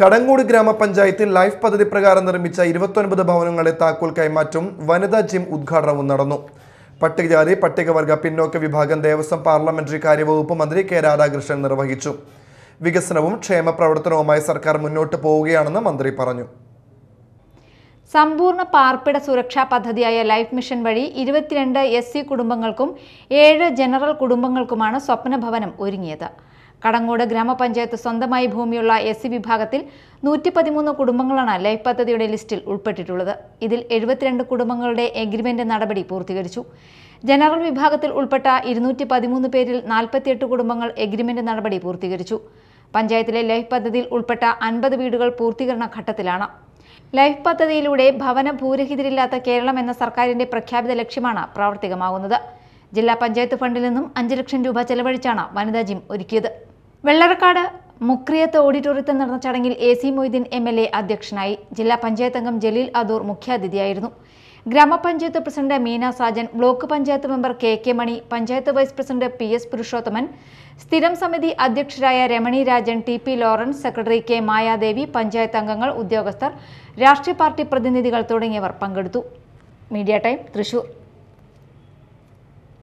കടങ്ങൂട് ഗ്രാമപഞ്ചായത്തിൽ ലൈഫ് പദ്ധതി പ്രകാരം നിർമ്മിച്ച ഇരുപത്തൊൻപത് ഭവനങ്ങളെ താക്കോൽ കൈമാറ്റവും വനിതാ ജിം ഉദ്ഘാടനവും നടന്നു പട്ടികജാതി പട്ടികവർഗ പിന്നോക്ക വിഭാഗം ദേവസ്വം പാർലമെന്ററി കാര്യവകുപ്പ് മന്ത്രി കെ രാധാകൃഷ്ണൻ നിർവഹിച്ചു വികസനവും ക്ഷേമ പ്രവർത്തനവുമായി സർക്കാർ മുന്നോട്ട് പോവുകയാണെന്ന് മന്ത്രി പറഞ്ഞു സമ്പൂർണ്ണ പാർപ്പിട സുരക്ഷാ പദ്ധതിയായ ലൈഫ് മിഷൻ വഴി ഇരുപത്തിരണ്ട് എസ് സി കുടുംബങ്ങൾക്കും ഏഴ് ജനറൽ കുടുംബങ്ങൾക്കുമാണ് സ്വപ്നഭവനം ഒരുങ്ങിയത് കടങ്ങോട് ഗ്രാമപഞ്ചായത്ത് സ്വന്തമായി ഭൂമിയുള്ള എസ് സി വിഭാഗത്തിൽ നൂറ്റി പതിമൂന്ന് കുടുംബങ്ങളാണ് ലൈഫ് പദ്ധതിയുടെ ലിസ്റ്റിൽ ഉൾപ്പെട്ടിട്ടുള്ളത് ഇതിൽ എഴുപത്തിരണ്ട് കുടുംബങ്ങളുടെ എഗ്രിമെന്റ് നടപടി പൂർത്തീകരിച്ചു ജനറൽ വിഭാഗത്തിൽ ഉൾപ്പെട്ട ഇരുന്നൂറ്റി പതിമൂന്ന് പേരിൽ നാൽപ്പത്തിയെട്ട് കുടുംബങ്ങൾ എഗ്രിമെന്റ് നടപടി പൂർത്തീകരിച്ചു പഞ്ചായത്തിലെ ലൈഫ് പദ്ധതിയിൽ ഉൾപ്പെട്ട അൻപത് വീടുകൾ പൂർത്തീകരണ ഘട്ടത്തിലാണ് ലൈഫ് പദ്ധതിയിലൂടെ ഭവന ഭൂരഹിതരില്ലാത്ത കേരളം എന്ന സർക്കാരിന്റെ പ്രഖ്യാപിത ലക്ഷ്യമാണ് പ്രാവർത്തികമാകുന്നത് ജില്ലാ പഞ്ചായത്ത് ഫണ്ടിൽ നിന്നും അഞ്ച് ലക്ഷം രൂപ ചെലവഴിച്ചാണ് വനിതാ ജിം ഒരുക്കിയത് വെള്ളറക്കാട് മുക്രിയത്ത് ഓഡിറ്റോറിയത്തിൽ നടന്ന ചടങ്ങിൽ A C Moideen M L A അധ്യക്ഷനായി ജില്ലാ പഞ്ചായത്ത് അംഗം ജലീൽ അദൂർ മുഖ്യാതിഥിയായിരുന്നു ഗ്രാമപഞ്ചായത്ത് president Meena Sajan block panchayat member K K Mani panchayat vice president P S Purushothaman സ്ഥിരം സമിതി അധ്യക്ഷരായ Ramani Rajan T P Lawrence secretary K Mayadevi panchayat അംഗങ്ങൾ ഉദ്യോഗസ്ഥർ രാഷ്ട്രീയ പാർട്ടി പ്രതിനിധികൾ തുടങ്ങിയവർ പങ്കെടുത്തു മീഡിയ ടൈം തൃശൂർ